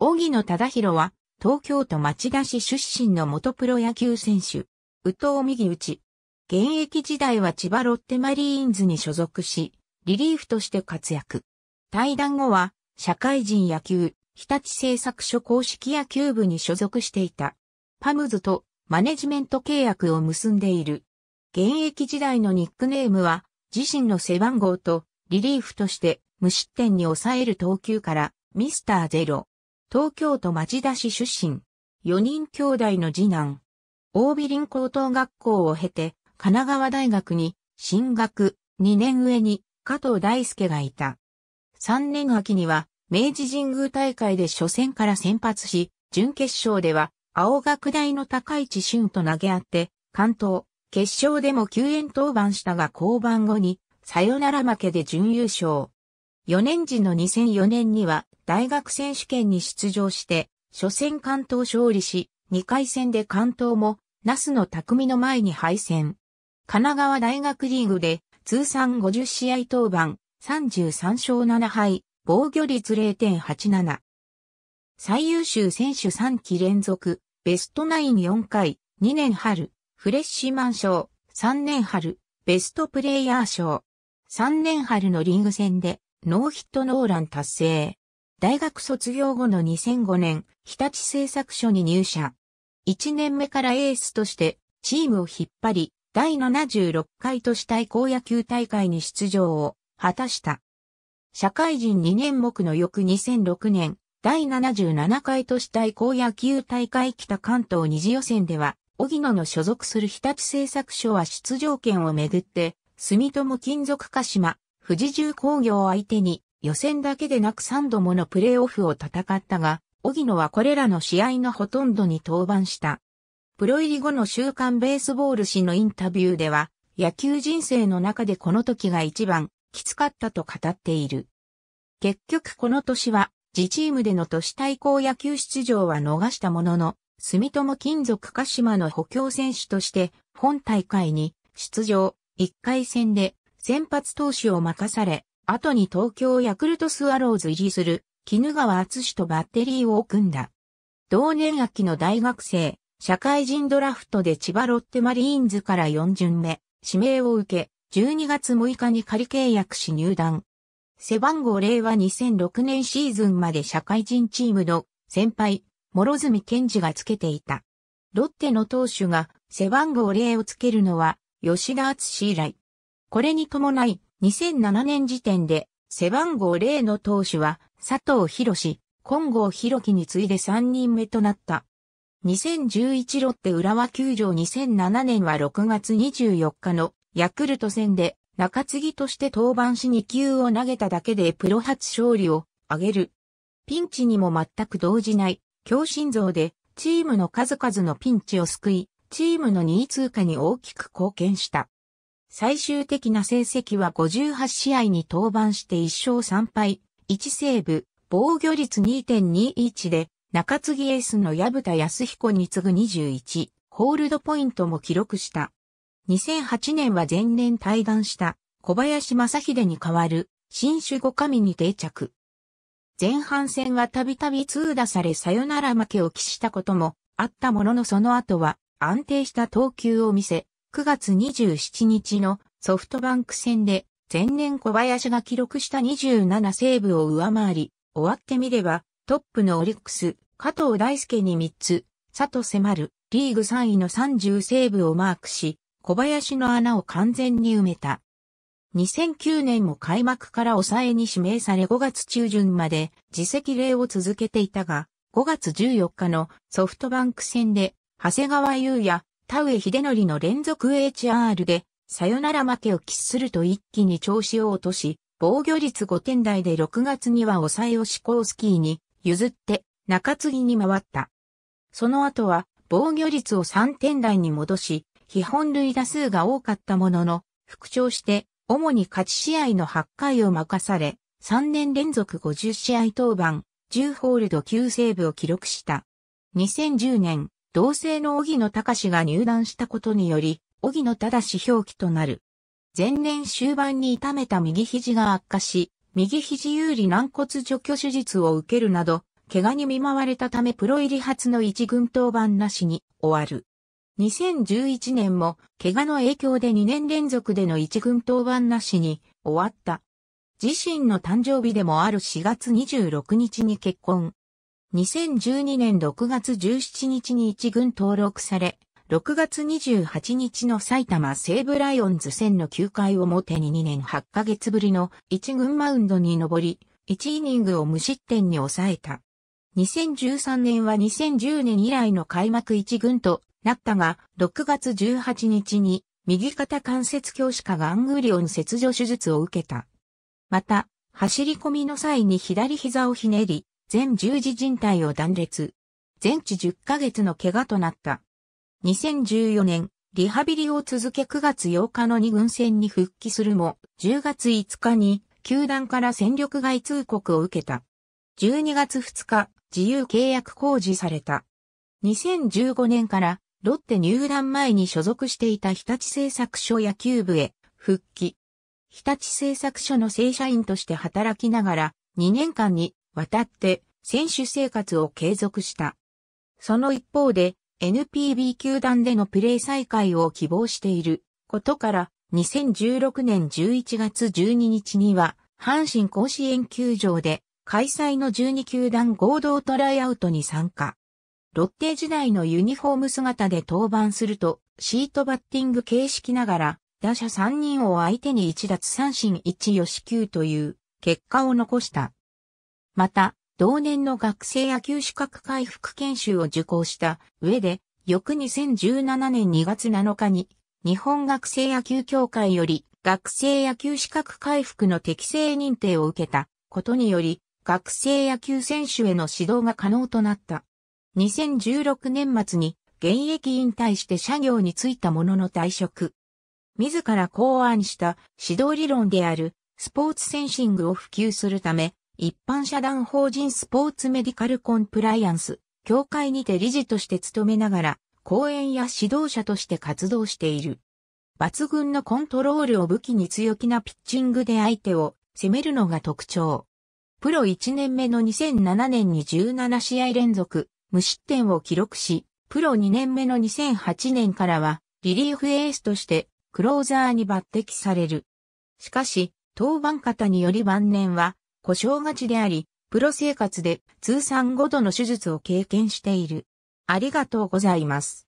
荻野忠宏は、東京都町田市出身の元プロ野球選手、宇藤右内。現役時代は千葉ロッテマリーンズに所属し、リリーフとして活躍。退団後は、社会人野球、日立製作所公式野球部に所属していた。パムズとマネジメント契約を結んでいる。現役時代のニックネームは、自身の背番号と、リリーフとして無失点に抑える投球から、ミスターゼロ。東京都町田市出身。4人兄弟の次男。大美林高等学校を経て、神奈川大学に進学、2年上に加藤大輔がいた。3年秋には、明治神宮大会で初戦から先発し、準決勝では、青学大の高市俊と投げ合って、関東、決勝でも救援登板したが降板後に、さよなら負けで準優勝。4年時の2004年には大学選手権に出場して、初戦関東勝利し、2回戦で関東も、那須の匠の前に敗戦。神奈川大学リーグで通算50試合登板、33勝7敗、防御率0.87。最優秀選手3期連続、ベストナイン4回、2年春、フレッシュマン賞、3年春、ベストプレイヤー賞。3年春のリーグ戦で、ノーヒットノーラン達成。大学卒業後の2005年、日立製作所に入社。1年目からエースとしてチームを引っ張り、第76回都市対抗野球大会に出場を果たした。社会人2年目の翌2006年、第77回都市対抗野球大会北関東二次予選では、荻野の所属する日立製作所は出場権をめぐって、住友金属鹿島、富士重工業相手に予選だけでなく3度ものプレーオフを戦ったが、荻野はこれらの試合のほとんどに登板した。プロ入り後の週刊ベースボール誌のインタビューでは、野球人生の中でこの時が一番きつかったと語っている。結局この年は、自チームでの都市対抗野球出場は逃したものの、住友金属鹿島の補強選手として、本大会に出場、1回戦で先発投手を任され、後に東京ヤクルトスワローズ入りする、絹川厚史とバッテリーを組んだ。同年秋の大学生、社会人ドラフトで千葉ロッテマリーンズから4巡目、指名を受け、12月6日に仮契約し入団。背番号0は2006年シーズンまで社会人チームの先輩、諸住健二がつけていた。ロッテの投手が背番号0をつけるのは吉田厚史以来、これに伴い、2007年時点で、背番号0の投手は、佐藤博士、金剛博樹に次いで3人目となった。2011ロッテ浦和球場2007年は6月24日のヤクルト戦で中継ぎとして登板し2球を投げただけでプロ初勝利を挙げる。ピンチにも全く動じない強心臓でチームの数々のピンチを救い、チームの2位通過に大きく貢献した。最終的な成績は58試合に登板して1勝3敗、1セーブ、防御率2.21で、中継ぎエースの矢蓋康彦に次ぐ21、ホールドポイントも記録した。2008年は前年退団した小林正秀に代わる新種五神に定着。前半戦はたびたび通打されさよなら負けを期したこともあったもののその後は安定した投球を見せ、9月27日のソフトバンク戦で前年小林が記録した27セーブを上回り、終わってみればトップのオリックス、加藤大輔に3つ、佐藤迫る、リーグ3位の30セーブをマークし、小林の穴を完全に埋めた。2009年も開幕から抑えに指名され5月中旬まで自責例を続けていたが、5月14日のソフトバンク戦で、長谷川優也、田上秀則の連続 HR で、さよなら負けを喫すると一気に調子を落とし、防御率5点台で6月には抑えをシコースキーに譲って中継ぎに回った。その後は防御率を3点台に戻し、基本塁打数が多かったものの、復調して主に勝ち試合の8回を任され、3年連続50試合登板、10ホールド9セーブを記録した。2010年、同性の荻野隆が入団したことにより、荻野正表記となる。前年終盤に痛めた右肘が悪化し、右肘有利軟骨除去手術を受けるなど、怪我に見舞われたためプロ入り初の一軍登板なしに終わる。2011年も怪我の影響で2年連続での一軍登板なしに終わった。自身の誕生日でもある4月26日に結婚。2012年6月17日に一軍登録され、6月28日の埼玉西武ライオンズ戦の9回表に2年8ヶ月ぶりの1軍マウンドに上り、1イニングを無失点に抑えた。2013年は2010年以来の開幕1軍となったが、6月18日に右肩関節教師下ガングリオン切除手術を受けた。また、走り込みの際に左膝をひねり、全十字人体を断裂。全治10ヶ月の怪我となった。2014年、リハビリを続け9月8日の2軍戦に復帰するも、10月5日に球団から戦力外通告を受けた。12月2日、自由契約公示された。2015年からロッテ入団前に所属していた日立製作所野球部へ復帰。日立製作所の正社員として働きながら2年間に渡って選手生活を継続した。その一方で NPB 球団でのプレー再開を希望していることから2016年11月12日には阪神甲子園球場で開催の12球団合同トライアウトに参加。ロッテ時代のユニフォーム姿で登板するとシートバッティング形式ながら打者3人を相手に1奪三振1四死球という結果を残した。また、同年の学生野球資格回復研修を受講した上で、翌2017年2月7日に、日本学生野球協会より学生野球資格回復の適正認定を受けたことにより、学生野球選手への指導が可能となった。2016年末に現役引退して社業に就いたものの退職。自ら考案した指導理論であるスポーツセンシングを普及するため、一般社団法人スポーツメディカルコンプライアンス、協会にて理事として務めながら、講演や指導者として活動している。抜群のコントロールを武器に強気なピッチングで相手を攻めるのが特徴。プロ1年目の2007年に17試合連続無失点を記録し、プロ2年目の2008年からはリリーフエースとしてクローザーに抜擢される。しかし、当番方により晩年は故障がちであり、プロ生活で通算5度の手術を経験している。ありがとうございます。